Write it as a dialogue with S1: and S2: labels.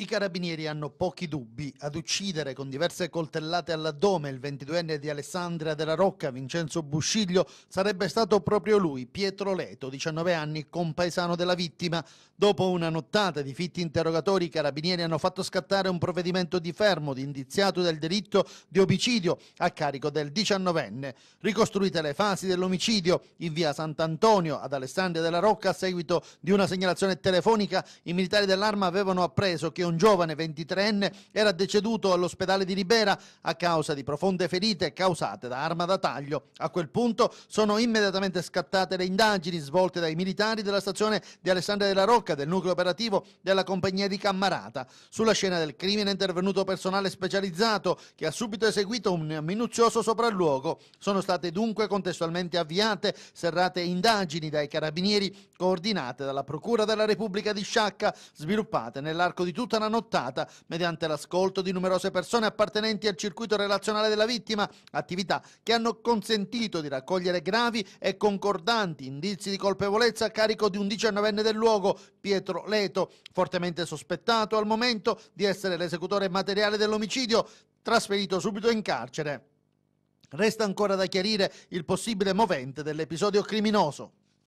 S1: I carabinieri hanno pochi dubbi. Ad uccidere con diverse coltellate all'addome il 22enne di Alessandria della Rocca, Vincenzo Busciglio, sarebbe stato proprio lui, Pietro Leto, 19 anni, compaesano della vittima. Dopo una nottata di fitti interrogatori, i carabinieri hanno fatto scattare un provvedimento di fermo di indiziato del delitto di omicidio a carico del 19enne. Ricostruite le fasi dell'omicidio in via Sant'Antonio ad Alessandria della Rocca a seguito di una segnalazione telefonica, i militari dell'arma avevano appreso che un un giovane 23enne era deceduto all'ospedale di Ribera a causa di profonde ferite causate da arma da taglio. A quel punto sono immediatamente scattate le indagini svolte dai militari della stazione di Alessandria della Rocca del nucleo operativo della compagnia di Cammarata. Sulla scena del crimine è intervenuto personale specializzato che ha subito eseguito un minuzioso sopralluogo. Sono state dunque contestualmente avviate serrate indagini dai carabinieri coordinate dalla Procura della Repubblica di Sciacca, sviluppate nell'arco di tutta la una nottata mediante l'ascolto di numerose persone appartenenti al circuito relazionale della vittima, attività che hanno consentito di raccogliere gravi e concordanti indizi di colpevolezza a carico di un diciannovenne del luogo, Pietro Leto, fortemente sospettato al momento di essere l'esecutore materiale dell'omicidio, trasferito subito in carcere. Resta ancora da chiarire il possibile movente dell'episodio criminoso.